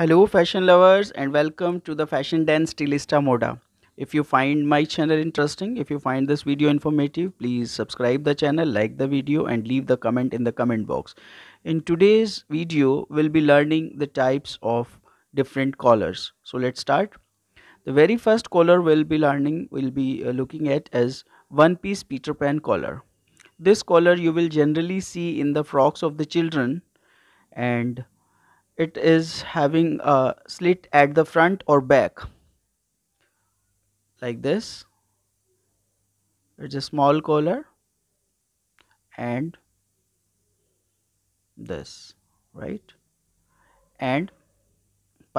Hello fashion lovers and welcome to the Fashion Dance Stylista Moda. If you find my channel interesting, if you find this video informative, please subscribe the channel, like the video and leave the comment in the comment box. In today's video, we'll be learning the types of different collars. So let's start. The very first collar we'll be learning, we'll be uh, looking at as one piece Peter Pan collar. This collar you will generally see in the frocks of the children and it is having a slit at the front or back like this it's a small collar and this right and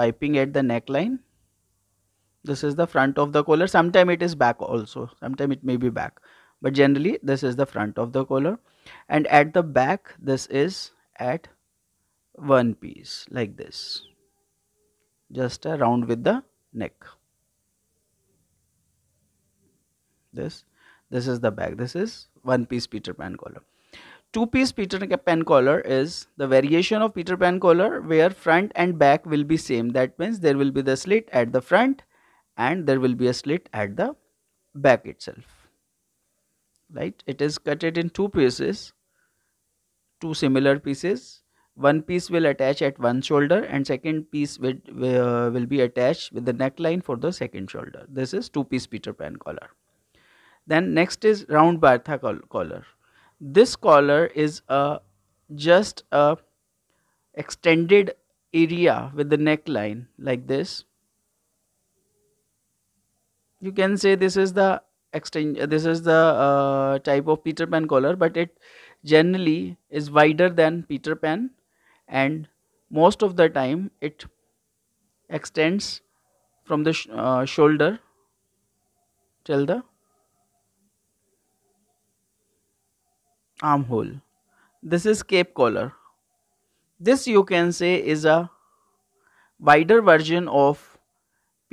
piping at the neckline this is the front of the collar sometime it is back also sometime it may be back but generally this is the front of the collar and at the back this is at one piece like this just around with the neck this this is the bag this is one piece peter pan collar two piece peter pan collar is the variation of peter pan collar where front and back will be same that means there will be the slit at the front and there will be a slit at the back itself right it is cut it in two pieces two similar pieces one piece will attach at one shoulder and second piece will, uh, will be attached with the neckline for the second shoulder. This is two piece Peter Pan collar. Then next is round Bartha collar. This collar is a just a extended area with the neckline like this. You can say this is the extend this is the uh, type of Peter Pan collar but it generally is wider than Peter Pan and most of the time it extends from the sh uh, shoulder till the armhole this is cape collar this you can say is a wider version of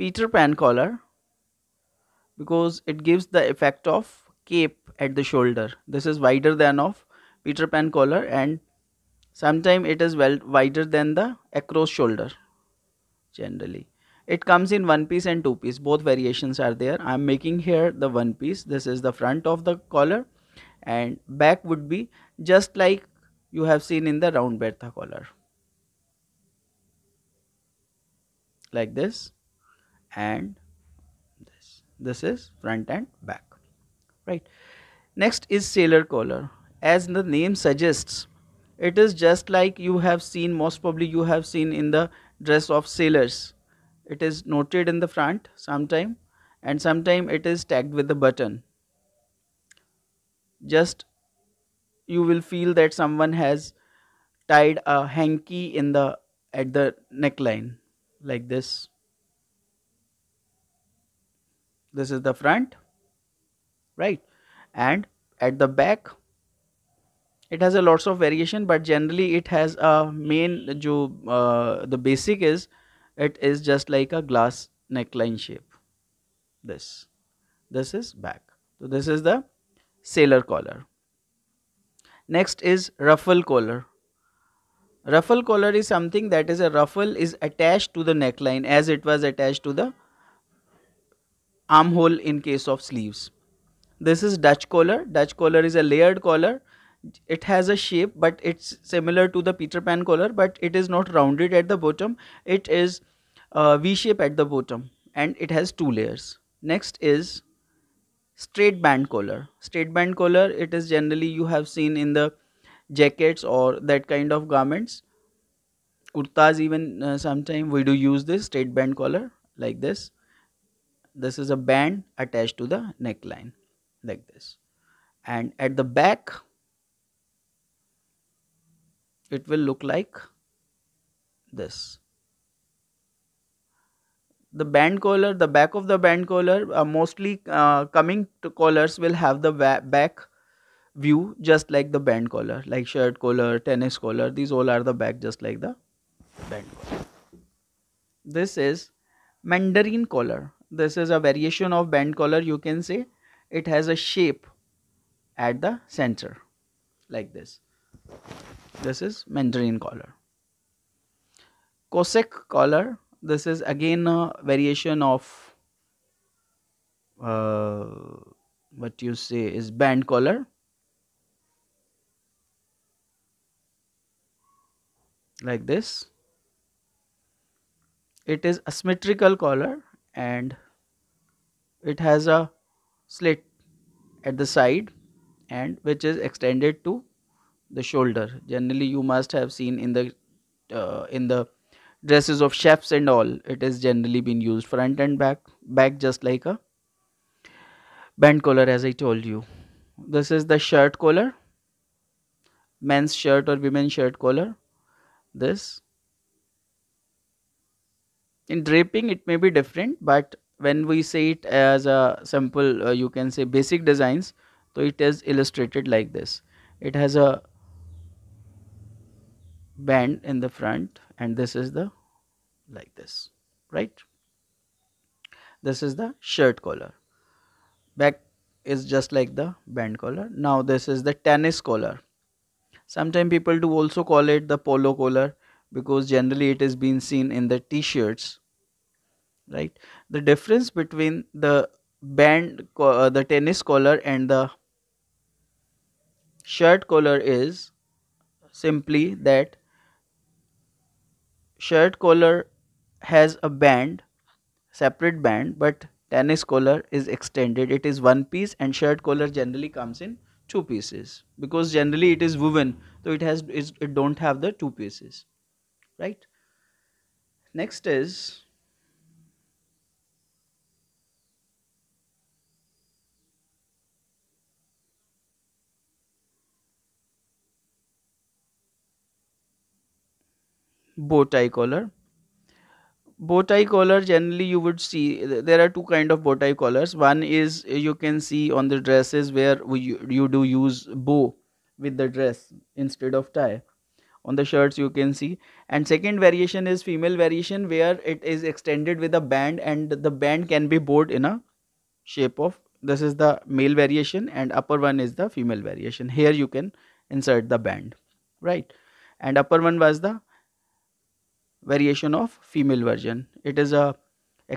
peter pan collar because it gives the effect of cape at the shoulder this is wider than of peter pan collar and Sometimes it is well wider than the across shoulder generally. It comes in one piece and two piece. Both variations are there. I am making here the one piece. This is the front of the collar and back would be just like you have seen in the round Bertha collar. Like this and this. This is front and back. Right. Next is sailor collar. As the name suggests, it is just like you have seen most probably you have seen in the dress of sailors it is noted in the front sometime and sometime it is tagged with the button just you will feel that someone has tied a hanky in the at the neckline like this this is the front right and at the back it has a lots of variation but generally it has a main jo, uh, the basic is it is just like a glass neckline shape this this is back so this is the sailor collar next is ruffle collar ruffle collar is something that is a ruffle is attached to the neckline as it was attached to the armhole in case of sleeves this is dutch collar dutch collar is a layered collar it has a shape but it's similar to the peter pan collar but it is not rounded at the bottom it is uh, v shape at the bottom and it has two layers next is straight band collar straight band collar it is generally you have seen in the jackets or that kind of garments kurtas even uh, sometimes we do use this straight band collar like this this is a band attached to the neckline like this and at the back it will look like this the band collar the back of the band collar uh, mostly uh, coming to collars will have the back view just like the band collar like shirt collar tennis collar these all are the back just like the band collar this is mandarin collar this is a variation of band collar you can say it has a shape at the center like this this is Mandarin collar. Cossack collar. This is again a variation of uh, what you say is band collar. Like this. It is asymmetrical collar and it has a slit at the side and which is extended to the shoulder generally you must have seen in the uh, in the dresses of chefs and all it is generally been used front and back back just like a band collar as i told you this is the shirt collar men's shirt or women's shirt collar this in draping it may be different but when we say it as a simple uh, you can say basic designs so it is illustrated like this it has a band in the front and this is the like this right this is the shirt collar back is just like the band collar now this is the tennis collar sometimes people do also call it the polo collar because generally it is being seen in the t-shirts right the difference between the band uh, the tennis collar and the shirt collar is simply that shirt collar has a band separate band but tennis collar is extended it is one piece and shirt collar generally comes in two pieces because generally it is woven so it has it don't have the two pieces right next is bow tie collar bow tie collar generally you would see there are two kind of bow tie collars one is uh, you can see on the dresses where you, you do use bow with the dress instead of tie on the shirts you can see and second variation is female variation where it is extended with a band and the band can be bowed in a shape of this is the male variation and upper one is the female variation here you can insert the band right and upper one was the variation of female version it is a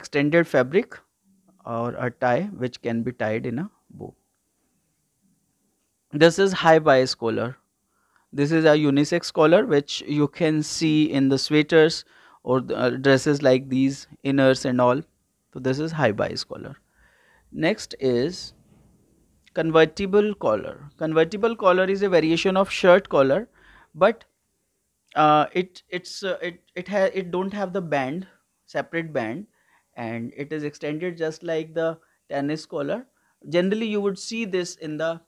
extended fabric or a tie which can be tied in a bow this is high bias collar this is a unisex collar which you can see in the sweaters or the, uh, dresses like these inners and all so this is high bias collar next is convertible collar convertible collar is a variation of shirt collar but uh, it it's uh, it it has it don't have the band separate band and it is extended just like the tennis collar generally you would see this in the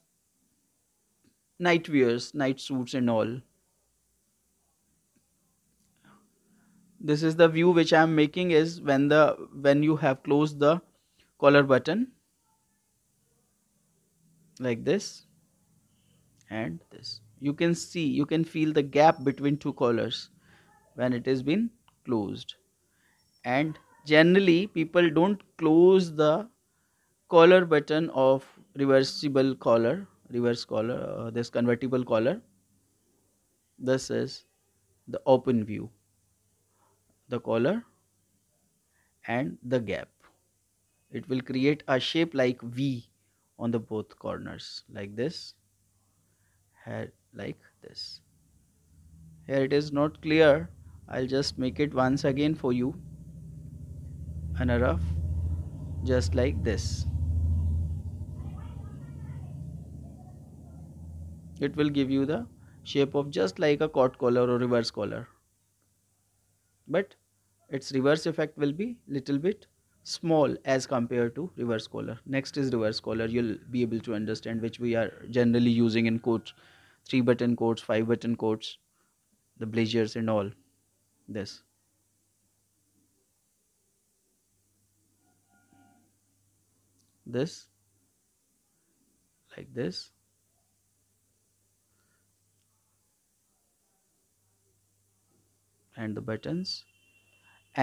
night wears night suits and all this is the view which i am making is when the when you have closed the collar button like this and this you can see you can feel the gap between two collars when it has been closed and generally people don't close the collar button of reversible collar reverse collar uh, this convertible collar this is the open view the collar and the gap it will create a shape like v on the both corners like this here like this here it is not clear I'll just make it once again for you and a rough just like this it will give you the shape of just like a cot collar or reverse collar but its reverse effect will be little bit small as compared to reverse collar next is reverse collar you'll be able to understand which we are generally using in court three button coats five button coats the blazers and all this this like this and the buttons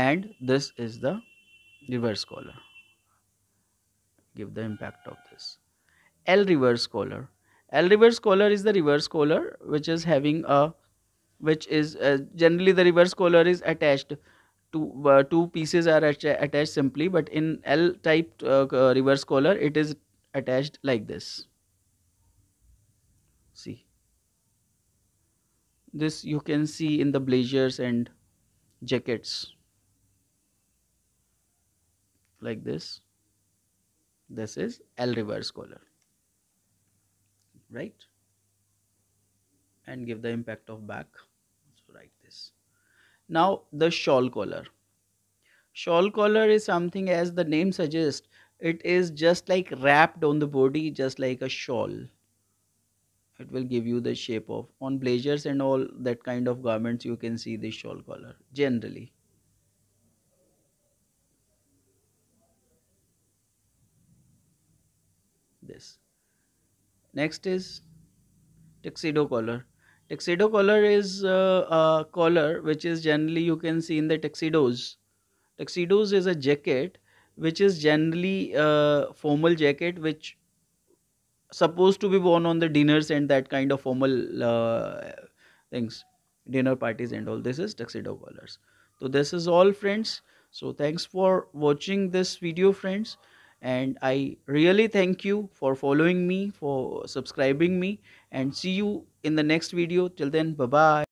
and this is the reverse collar give the impact of this l reverse collar L reverse collar is the reverse collar which is having a which is uh, generally the reverse collar is attached to uh, two pieces are attached simply but in L type uh, uh, reverse collar it is attached like this see this you can see in the blazers and jackets like this this is L reverse collar right and give the impact of back so write this now the shawl collar shawl collar is something as the name suggests it is just like wrapped on the body just like a shawl it will give you the shape of on blazers and all that kind of garments you can see the shawl collar generally next is tuxedo collar tuxedo collar is uh, a collar which is generally you can see in the tuxedos tuxedos is a jacket which is generally a uh, formal jacket which supposed to be worn on the dinners and that kind of formal uh, things dinner parties and all this is tuxedo collars so this is all friends so thanks for watching this video friends and i really thank you for following me for subscribing me and see you in the next video till then bye bye